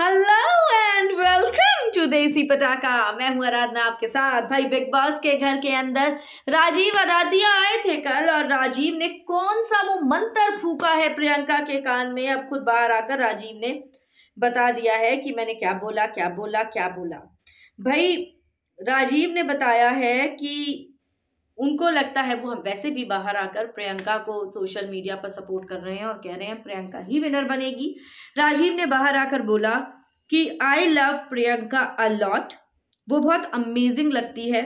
hello and welcome to देसी पटाखा मैं हूँ आराधना आपके साथ भाई बिग बॉस के घर के अंदर राजीव अदातिया आए थे कल और राजीव ने कौन सा वो मंत्र फूका है प्रियंका के कान में अब खुद बाहर आकर राजीव ने बता दिया है कि मैंने क्या बोला क्या बोला क्या बोला भाई राजीव ने बताया है कि उनको लगता है वो हम वैसे भी बाहर आकर प्रियंका को सोशल मीडिया पर सपोर्ट कर रहे हैं और कह रहे हैं प्रियंका ही विनर बनेगी राजीव ने बाहर आकर बोला कि आई लव प्रियंका अलॉट वो बहुत अमेजिंग लगती है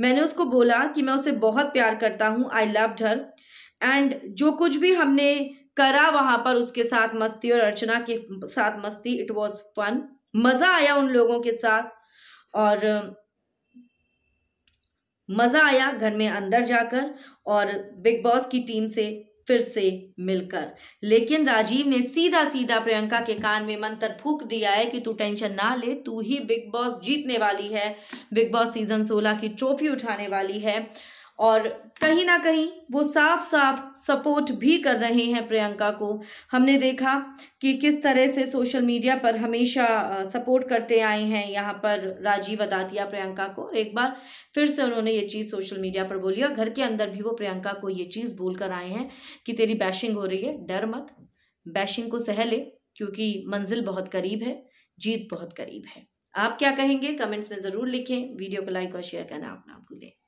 मैंने उसको बोला कि मैं उसे बहुत प्यार करता हूँ आई लव हर एंड जो कुछ भी हमने करा वहाँ पर उसके साथ मस्ती और अर्चना के साथ मस्ती इट वॉज फन मज़ा आया उन लोगों के साथ और मज़ा आया घर में अंदर जाकर और बिग बॉस की टीम से फिर से मिलकर लेकिन राजीव ने सीधा सीधा प्रियंका के कान में मंत्र फूक दिया है कि तू टेंशन ना ले तू ही बिग बॉस जीतने वाली है बिग बॉस सीजन 16 की ट्रॉफी उठाने वाली है और कहीं ना कहीं वो साफ साफ सपोर्ट भी कर रहे हैं प्रियंका को हमने देखा कि किस तरह से सोशल मीडिया पर हमेशा सपोर्ट करते आए हैं यहाँ पर राजीव अदातिया प्रियंका को और एक बार फिर से उन्होंने ये चीज़ सोशल मीडिया पर बोली और घर के अंदर भी वो प्रियंका को ये चीज़ बोल कर आए हैं कि तेरी बैशिंग हो रही है डर मत बैशिंग को सह ले क्योंकि मंजिल बहुत करीब है जीत बहुत करीब है आप क्या कहेंगे कमेंट्स में ज़रूर लिखें वीडियो को लाइक और शेयर करना आप ना भूलें